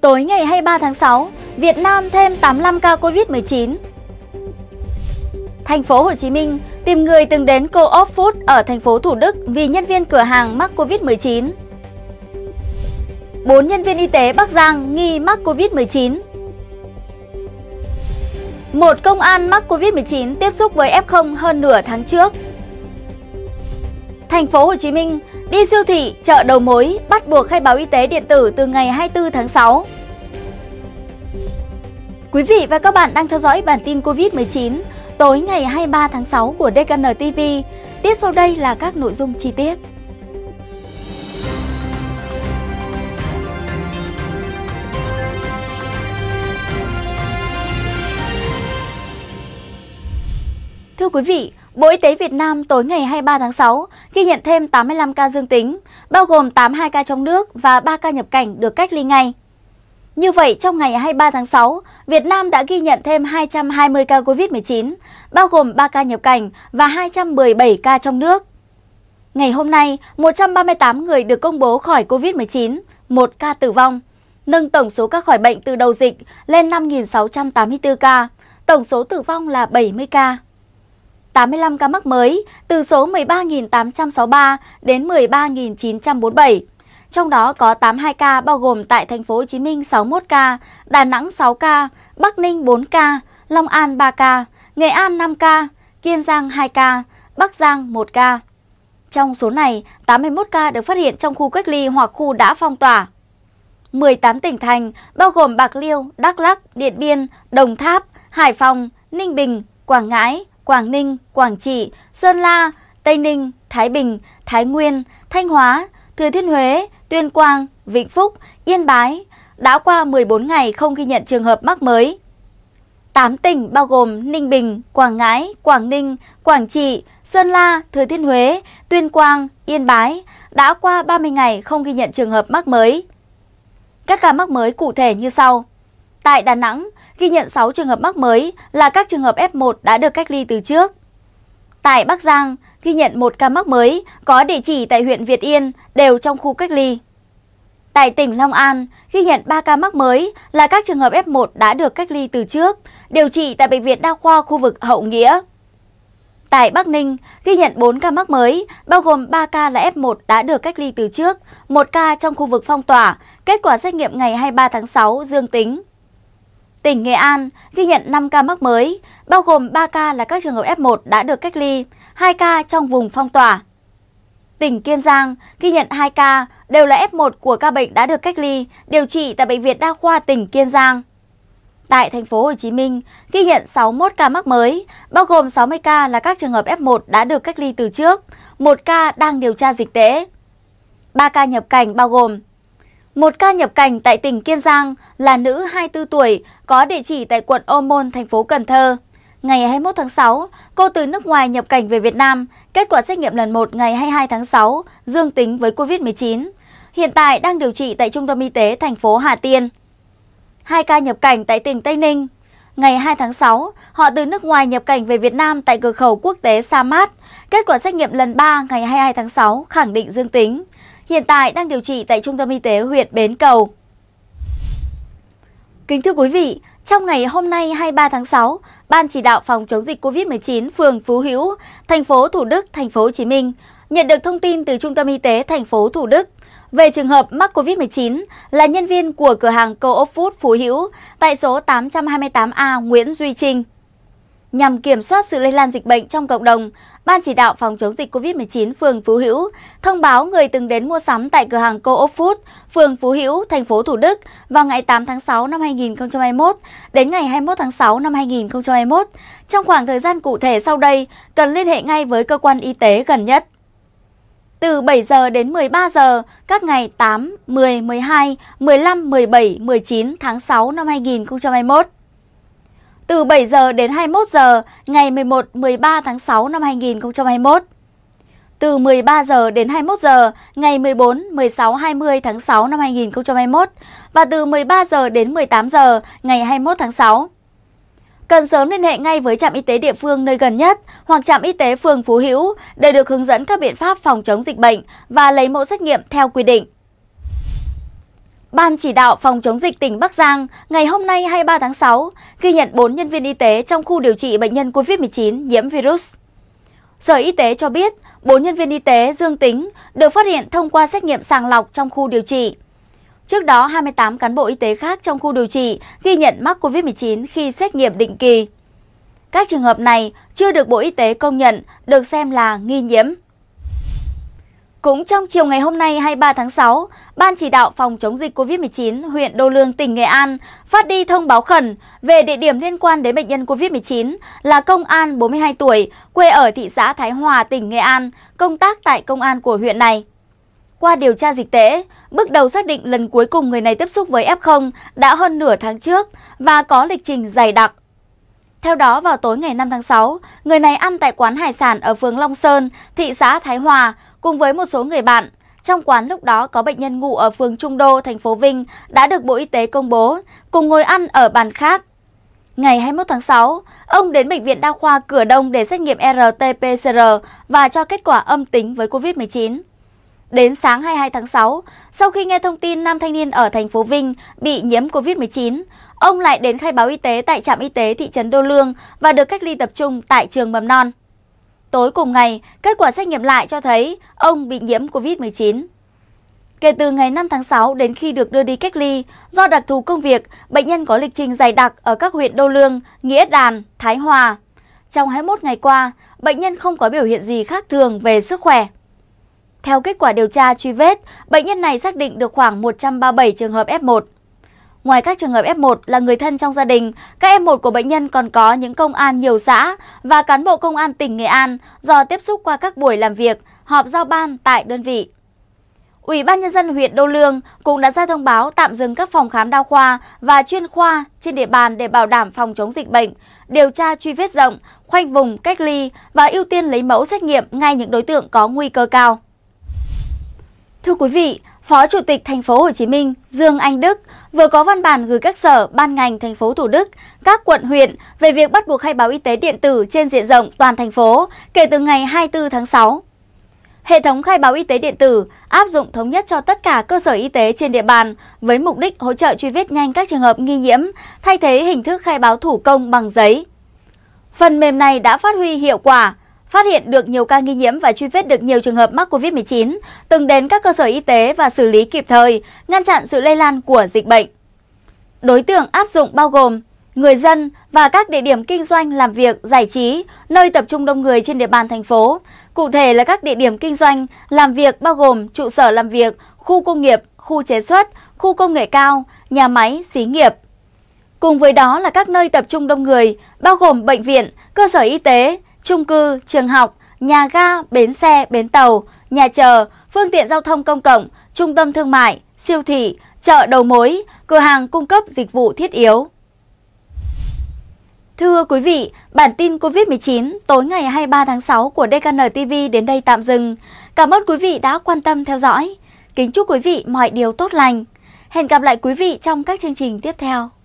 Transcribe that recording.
Tối ngày 23 tháng 6, Việt Nam thêm 85 ca Covid-19. Thành phố Hồ Chí Minh tìm người từng đến Co-op Food ở thành phố Thủ Đức vì nhân viên cửa hàng mắc Covid-19. 4 nhân viên y tế Bắc Giang nghi mắc Covid-19. Một công an mắc Covid-19 tiếp xúc với F0 hơn nửa tháng trước. Thành phố Hồ Chí Minh Đi siêu thị, chợ đầu mối bắt buộc khai báo y tế điện tử từ ngày 24 tháng 6. Quý vị và các bạn đang theo dõi bản tin COVID-19 tối ngày 23 tháng 6 của DKN TV. Tiếp sau đây là các nội dung chi tiết. Thưa quý vị, Bộ Y tế Việt Nam tối ngày 23 tháng 6 ghi nhận thêm 85 ca dương tính, bao gồm 82 ca trong nước và 3 ca nhập cảnh được cách ly ngay. Như vậy, trong ngày 23 tháng 6, Việt Nam đã ghi nhận thêm 220 ca COVID-19, bao gồm 3 ca nhập cảnh và 217 ca trong nước. Ngày hôm nay, 138 người được công bố khỏi COVID-19, 1 ca tử vong, nâng tổng số ca khỏi bệnh từ đầu dịch lên 5.684 ca, tổng số tử vong là 70 ca. 85 ca mắc mới, từ số 13.863 đến 13.947. Trong đó có 82 ca bao gồm tại thành phố Hồ Chí Minh 61 ca, Đà Nẵng 6 ca, Bắc Ninh 4 ca, Long An 3 ca, Nghệ An 5 ca, Kiên Giang 2 ca, Bắc Giang 1 ca. Trong số này, 81 ca được phát hiện trong khu cách ly hoặc khu đã phong tỏa. 18 tỉnh thành bao gồm Bạc Liêu, Đắk lắc Điện Biên, Đồng Tháp, Hải Phòng, Ninh Bình, Quảng Ngãi, Quảng Ninh, Quảng Trị, Sơn La, Tây Ninh, Thái Bình, Thái Nguyên, Thanh Hóa, Thừa Thiên Huế, Tuyên Quang, Vĩnh Phúc, Yên Bái đã qua 14 ngày không ghi nhận trường hợp mắc mới. 8 tỉnh bao gồm Ninh Bình, Quảng Ngãi, Quảng Ninh, Quảng Trị, Sơn La, Thừa Thiên Huế, Tuyên Quang, Yên Bái đã qua 30 ngày không ghi nhận trường hợp mắc mới. Các ca mắc mới cụ thể như sau. Tại Đà Nẵng, ghi nhận 6 trường hợp mắc mới là các trường hợp F1 đã được cách ly từ trước. Tại Bắc Giang, ghi nhận một ca mắc mới có địa chỉ tại huyện Việt Yên đều trong khu cách ly. Tại tỉnh Long An, ghi nhận 3 ca mắc mới là các trường hợp F1 đã được cách ly từ trước, điều trị tại Bệnh viện Đa khoa khu vực Hậu Nghĩa. Tại Bắc Ninh, ghi nhận 4 ca mắc mới, bao gồm 3 ca là F1 đã được cách ly từ trước, 1 ca trong khu vực phong tỏa, kết quả xét nghiệm ngày 23 tháng 6 dương tính. Tỉnh Nghệ An ghi nhận 5 ca mắc mới, bao gồm 3 ca là các trường hợp F1 đã được cách ly, 2 ca trong vùng phong tỏa. Tỉnh Kiên Giang ghi nhận 2 ca đều là F1 của ca bệnh đã được cách ly, điều trị tại bệnh viện đa khoa tỉnh Kiên Giang. Tại thành phố Hồ Chí Minh ghi nhận 61 ca mắc mới, bao gồm 60 ca là các trường hợp F1 đã được cách ly từ trước, 1 ca đang điều tra dịch tễ. 3 ca nhập cảnh bao gồm một ca nhập cảnh tại tỉnh Kiên Giang là nữ 24 tuổi, có địa chỉ tại quận Ô Môn, thành phố Cần Thơ. Ngày 21 tháng 6, cô từ nước ngoài nhập cảnh về Việt Nam, kết quả xét nghiệm lần 1 ngày 22 tháng 6, dương tính với COVID-19. Hiện tại đang điều trị tại Trung tâm Y tế thành phố Hà Tiên. Hai ca nhập cảnh tại tỉnh Tây Ninh. Ngày 2 tháng 6, họ từ nước ngoài nhập cảnh về Việt Nam tại cửa khẩu quốc tế Sa Mát. Kết quả xét nghiệm lần 3 ngày 22 tháng 6 khẳng định dương tính hiện tại đang điều trị tại Trung tâm Y tế huyện Bến Cầu. Kính thưa quý vị, trong ngày hôm nay 23 tháng 6, Ban chỉ đạo phòng chống dịch COVID-19 phường Phú Hữu, thành phố Thủ Đức, thành phố Hồ Chí Minh nhận được thông tin từ Trung tâm Y tế thành phố Thủ Đức về trường hợp mắc COVID-19 là nhân viên của cửa hàng Co-op Food Phú Hữu tại số 828A Nguyễn Duy Trinh. Nhằm kiểm soát sự lây lan dịch bệnh trong cộng đồng, Ban chỉ đạo phòng chống dịch COVID-19 phường Phú Hữu thông báo người từng đến mua sắm tại cửa hàng Co op Food, phường Phú Hữu, thành phố Thủ Đức vào ngày 8 tháng 6 năm 2021 đến ngày 21 tháng 6 năm 2021. Trong khoảng thời gian cụ thể sau đây, cần liên hệ ngay với cơ quan y tế gần nhất. Từ 7 giờ đến 13 giờ, các ngày 8, 10, 12, 15, 17, 19 tháng 6 năm 2021 từ 7 giờ đến 21 giờ ngày 11 13 tháng 6 năm 2021. Từ 13 giờ đến 21 giờ ngày 14 16 20 tháng 6 năm 2021 và từ 13 giờ đến 18 giờ ngày 21 tháng 6 cần sớm liên hệ ngay với trạm y tế địa phương nơi gần nhất hoặc trạm y tế phường Phú Hữu để được hướng dẫn các biện pháp phòng chống dịch bệnh và lấy mẫu xét nghiệm theo quy định. Ban chỉ đạo phòng chống dịch tỉnh Bắc Giang ngày hôm nay 23 tháng 6 ghi nhận 4 nhân viên y tế trong khu điều trị bệnh nhân COVID-19 nhiễm virus. Sở Y tế cho biết 4 nhân viên y tế dương tính được phát hiện thông qua xét nghiệm sàng lọc trong khu điều trị. Trước đó, 28 cán bộ y tế khác trong khu điều trị ghi nhận mắc COVID-19 khi xét nghiệm định kỳ. Các trường hợp này chưa được Bộ Y tế công nhận, được xem là nghi nhiễm. Cũng trong chiều ngày hôm nay 23 tháng 6, Ban chỉ đạo phòng chống dịch COVID-19 huyện Đô Lương, tỉnh Nghệ An phát đi thông báo khẩn về địa điểm liên quan đến bệnh nhân COVID-19 là công an 42 tuổi, quê ở thị xã Thái Hòa, tỉnh Nghệ An, công tác tại công an của huyện này. Qua điều tra dịch tễ, bước đầu xác định lần cuối cùng người này tiếp xúc với F0 đã hơn nửa tháng trước và có lịch trình dày đặc, theo đó, vào tối ngày 5 tháng 6, người này ăn tại quán hải sản ở phường Long Sơn, thị xã Thái Hòa, cùng với một số người bạn. Trong quán lúc đó có bệnh nhân ngủ ở phường Trung Đô, thành phố Vinh đã được Bộ Y tế công bố, cùng ngồi ăn ở bàn khác. Ngày 21 tháng 6, ông đến Bệnh viện Đa khoa Cửa Đông để xét nghiệm RT-PCR và cho kết quả âm tính với COVID-19. Đến sáng 22 tháng 6, sau khi nghe thông tin nam thanh niên ở thành phố Vinh bị nhiễm COVID-19, ông lại đến khai báo y tế tại trạm y tế thị trấn Đô Lương và được cách ly tập trung tại trường mầm non. Tối cùng ngày, kết quả xét nghiệm lại cho thấy ông bị nhiễm COVID-19. Kể từ ngày 5 tháng 6 đến khi được đưa đi cách ly, do đặc thù công việc, bệnh nhân có lịch trình dày đặc ở các huyện Đô Lương, Nghĩa Đàn, Thái Hòa. Trong 21 ngày qua, bệnh nhân không có biểu hiện gì khác thường về sức khỏe. Theo kết quả điều tra truy vết, bệnh nhân này xác định được khoảng 137 trường hợp F1. Ngoài các trường hợp F1 là người thân trong gia đình, các F1 của bệnh nhân còn có những công an nhiều xã và cán bộ công an tỉnh Nghệ An do tiếp xúc qua các buổi làm việc, họp giao ban tại đơn vị. Ủy ban Nhân dân huyện Đô Lương cũng đã ra thông báo tạm dừng các phòng khám đa khoa và chuyên khoa trên địa bàn để bảo đảm phòng chống dịch bệnh, điều tra truy vết rộng, khoanh vùng, cách ly và ưu tiên lấy mẫu xét nghiệm ngay những đối tượng có nguy cơ cao. Thưa quý vị, Phó Chủ tịch Thành phố Hồ Chí Minh Dương Anh Đức vừa có văn bản gửi các sở, ban ngành thành phố Thủ Đức, các quận huyện về việc bắt buộc khai báo y tế điện tử trên diện rộng toàn thành phố kể từ ngày 24 tháng 6. Hệ thống khai báo y tế điện tử áp dụng thống nhất cho tất cả cơ sở y tế trên địa bàn với mục đích hỗ trợ truy vết nhanh các trường hợp nghi nhiễm, thay thế hình thức khai báo thủ công bằng giấy. Phần mềm này đã phát huy hiệu quả, phát hiện được nhiều ca nghi nhiễm và truy vết được nhiều trường hợp mắc COVID-19, từng đến các cơ sở y tế và xử lý kịp thời, ngăn chặn sự lây lan của dịch bệnh. Đối tượng áp dụng bao gồm người dân và các địa điểm kinh doanh làm việc, giải trí, nơi tập trung đông người trên địa bàn thành phố. Cụ thể là các địa điểm kinh doanh làm việc bao gồm trụ sở làm việc, khu công nghiệp, khu chế xuất, khu công nghệ cao, nhà máy, xí nghiệp. Cùng với đó là các nơi tập trung đông người, bao gồm bệnh viện, cơ sở y tế, trung cư, trường học, nhà ga, bến xe, bến tàu, nhà chờ, phương tiện giao thông công cộng, trung tâm thương mại, siêu thị, chợ đầu mối, cửa hàng cung cấp dịch vụ thiết yếu. Thưa quý vị, bản tin COVID-19 tối ngày 23 tháng 6 của DKN TV đến đây tạm dừng. Cảm ơn quý vị đã quan tâm theo dõi. Kính chúc quý vị mọi điều tốt lành. Hẹn gặp lại quý vị trong các chương trình tiếp theo.